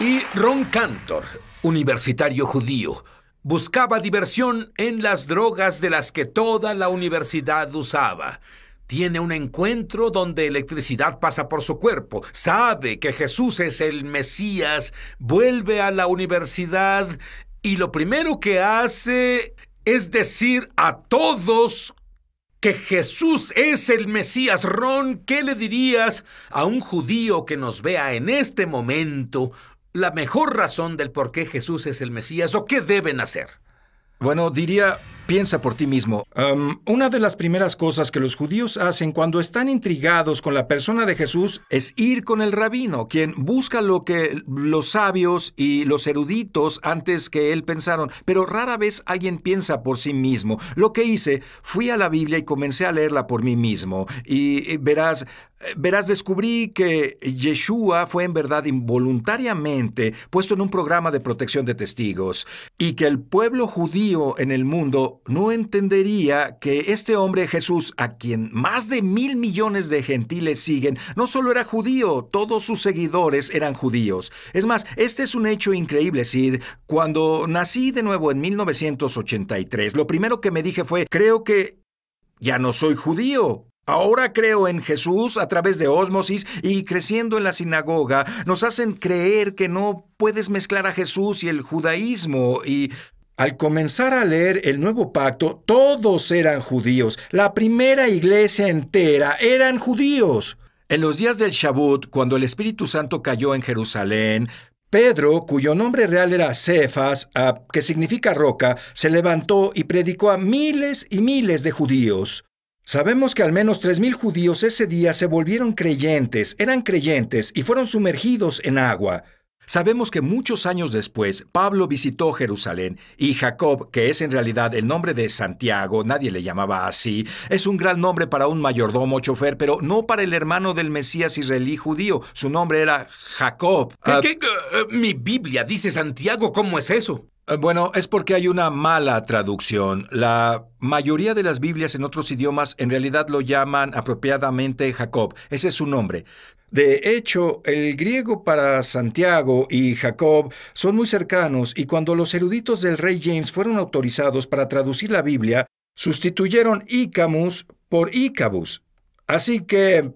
Y Ron Cantor, universitario judío, buscaba diversión en las drogas de las que toda la universidad usaba. Tiene un encuentro donde electricidad pasa por su cuerpo, sabe que Jesús es el Mesías, vuelve a la universidad y lo primero que hace es decir a todos que Jesús es el Mesías. Ron, ¿qué le dirías a un judío que nos vea en este momento la mejor razón del por qué Jesús es el Mesías o qué deben hacer? Bueno, diría, piensa por ti mismo. una de las primeras cosas que los judíos hacen cuando están intrigados con la persona de Jesús es ir con el rabino, quien busca lo que los sabios y los eruditos antes que él pensaron. Pero rara vez alguien piensa por sí mismo. Lo que hice, fui a la Biblia y comencé a leerla por mí mismo. Y eh, verás, Verás, descubrí que Yeshua fue en verdad involuntariamente puesto en un programa de protección de testigos y que el pueblo judío en el mundo no entendería que este hombre Jesús, a quien más de mil millones de gentiles siguen, no solo era judío, todos sus seguidores eran judíos. Es más, este es un hecho increíble, Sid. Cuando nací de nuevo en 1983, lo primero que me dije fue, creo que ya no soy judío, Ahora creo en Jesús a través de ósmosis y creciendo en la sinagoga nos hacen creer que no puedes mezclar a Jesús y el judaísmo y... Al comenzar a leer el nuevo pacto, todos eran judíos. La primera iglesia entera eran judíos. En los días del Shabbat, cuando el Espíritu Santo cayó en Jerusalén, Pedro, cuyo nombre real era Cefas, ah, que significa roca, se levantó y predicó a miles y miles de judíos. Sabemos que al menos 3.000 judíos ese día se volvieron creyentes, eran creyentes y fueron sumergidos en agua. Sabemos que muchos años después, Pablo visitó Jerusalén y Jacob, que es en realidad el nombre de Santiago, nadie le llamaba así, es un gran nombre para un mayordomo chofer, pero no para el hermano del Mesías israelí judío. Su nombre era Jacob. ¿Qué, ah, eh, mi Biblia dice Santiago, ¿cómo es eso? Eh, bueno, es porque hay una mala traducción. La mayoría de las Biblias en otros idiomas en realidad lo llaman apropiadamente Jacob. Ese es su nombre. De hecho, el griego para Santiago y Jacob son muy cercanos y cuando los eruditos del rey James fueron autorizados para traducir la Biblia, sustituyeron Icamus por Icabus. Así que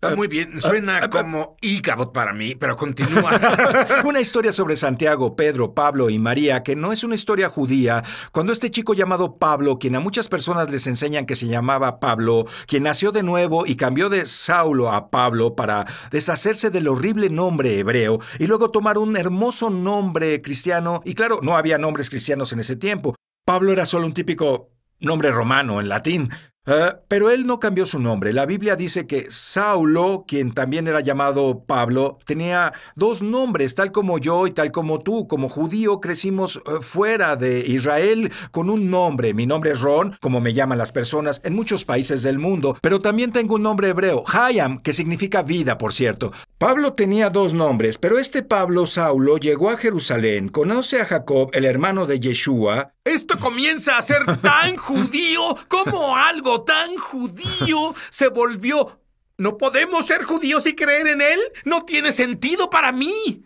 Ah, muy bien, suena ah, ah, como Icabot para mí, pero continúa. una historia sobre Santiago, Pedro, Pablo y María, que no es una historia judía, cuando este chico llamado Pablo, quien a muchas personas les enseñan que se llamaba Pablo, quien nació de nuevo y cambió de Saulo a Pablo para deshacerse del horrible nombre hebreo y luego tomar un hermoso nombre cristiano, y claro, no había nombres cristianos en ese tiempo. Pablo era solo un típico nombre romano en latín. Ah, pero él no cambió su nombre. La Biblia dice que Saulo, quien también era llamado Pablo, tenía dos nombres, tal como yo y tal como tú. Como judío crecimos eh, fuera de Israel con un nombre. Mi nombre es Ron, como me llaman las personas en muchos países del mundo, pero también tengo un nombre hebreo, Hayam, que significa vida, por cierto. Pablo tenía dos nombres, pero este Pablo Saulo llegó a Jerusalén, conoce a Jacob, el hermano de Yeshua, esto comienza a ser tan judío como algo tan judío se volvió. No podemos ser judíos y creer en él. No tiene sentido para mí.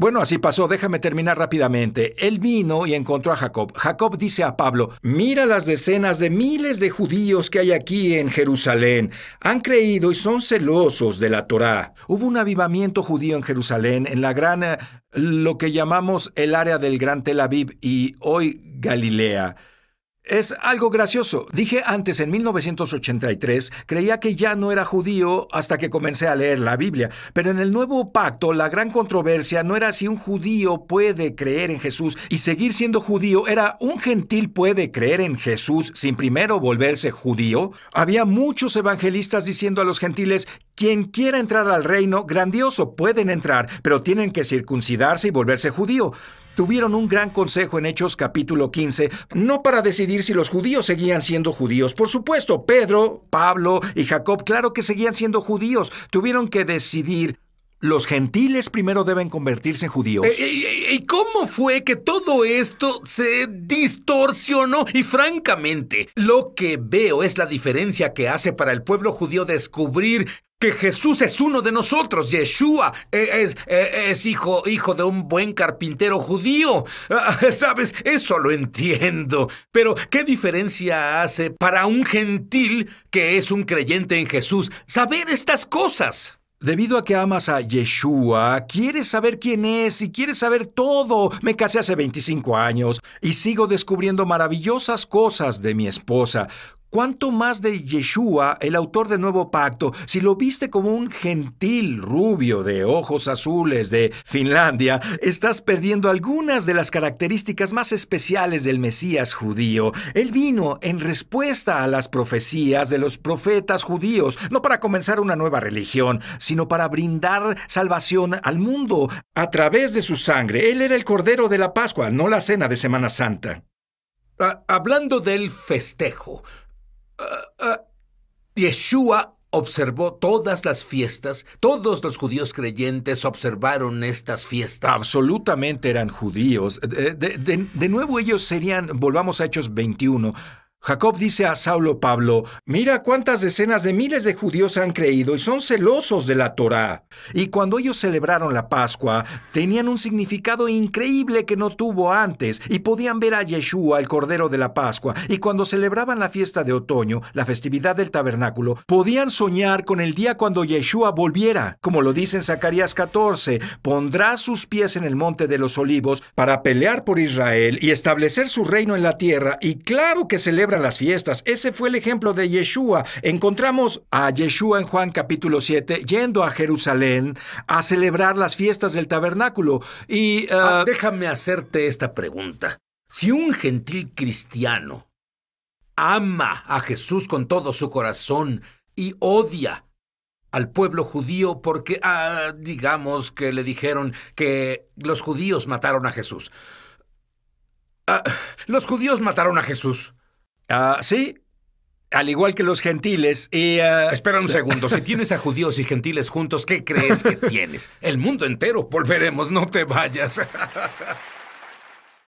Bueno, así pasó. Déjame terminar rápidamente. Él vino y encontró a Jacob. Jacob dice a Pablo, mira las decenas de miles de judíos que hay aquí en Jerusalén. Han creído y son celosos de la Torá. Hubo un avivamiento judío en Jerusalén, en la gran, eh, lo que llamamos el área del Gran Tel Aviv y hoy Galilea. Es algo gracioso. Dije antes, en 1983, creía que ya no era judío hasta que comencé a leer la Biblia. Pero en el nuevo pacto, la gran controversia no era si un judío puede creer en Jesús y seguir siendo judío, era un gentil puede creer en Jesús sin primero volverse judío. Había muchos evangelistas diciendo a los gentiles, quien quiera entrar al reino, grandioso, pueden entrar, pero tienen que circuncidarse y volverse judío tuvieron un gran consejo en Hechos capítulo 15, no para decidir si los judíos seguían siendo judíos. Por supuesto, Pedro, Pablo y Jacob, claro que seguían siendo judíos. Tuvieron que decidir los gentiles primero deben convertirse en judíos. Eh, eh, eh, ¿Y cómo fue que todo esto se distorsionó? Y francamente, lo que veo es la diferencia que hace para el pueblo judío descubrir que Jesús es uno de nosotros, Yeshua eh, es, eh, es, hijo, hijo de un buen carpintero judío. Ah, ¿Sabes? Eso lo entiendo. Pero, ¿qué diferencia hace para un gentil que es un creyente en Jesús saber estas cosas? Debido a que amas a Yeshua, quieres saber quién es y quieres saber todo. Me casé hace 25 años y sigo descubriendo maravillosas cosas de mi esposa. ¿Cuánto más de Yeshua, el autor del nuevo pacto, si lo viste como un gentil rubio de ojos azules de Finlandia, estás perdiendo algunas de las características más especiales del Mesías judío? Él vino en respuesta a las profecías de los profetas judíos, no para comenzar una nueva religión, sino para brindar salvación al mundo a través de su sangre. Él era el Cordero de la Pascua, no la cena de Semana Santa. Ah, hablando del festejo, Yeshua observó todas las fiestas, todos los judíos creyentes observaron estas fiestas. Absolutamente eran judíos. De, de nuevo ellos serían, volvamos a Hechos 21, Jacob dice a Saulo Pablo, mira cuántas decenas de miles de judíos han creído y son celosos de la Torá. Y cuando ellos celebraron la Pascua, tenían un significado increíble que no tuvo antes y podían ver a Yeshua, el Cordero de la Pascua. Y cuando celebraban la fiesta de otoño, la festividad del tabernáculo, podían soñar con el día cuando Yeshua volviera. Como lo dice en Zacarías 14, pondrá sus pies en el monte de los olivos para pelear por Israel y establecer su reino en la tierra. Y claro que celebra las fiestas. Ese fue el ejemplo de Yeshua. Encontramos a Yeshua en Juan capítulo 7 yendo a Jerusalén a celebrar las fiestas del tabernáculo. Y... Ah, ah, déjame hacerte esta pregunta. Si un gentil cristiano ama a Jesús con todo su corazón y odia al pueblo judío porque, ah, digamos que le dijeron que los judíos mataron a Jesús. los judíos mataron a Jesús. Ah, sí, al igual que los gentiles y... Ah, Espera un segundo, si tienes a judíos y gentiles juntos, ¿qué crees que tienes? El mundo entero, volveremos, no te vayas.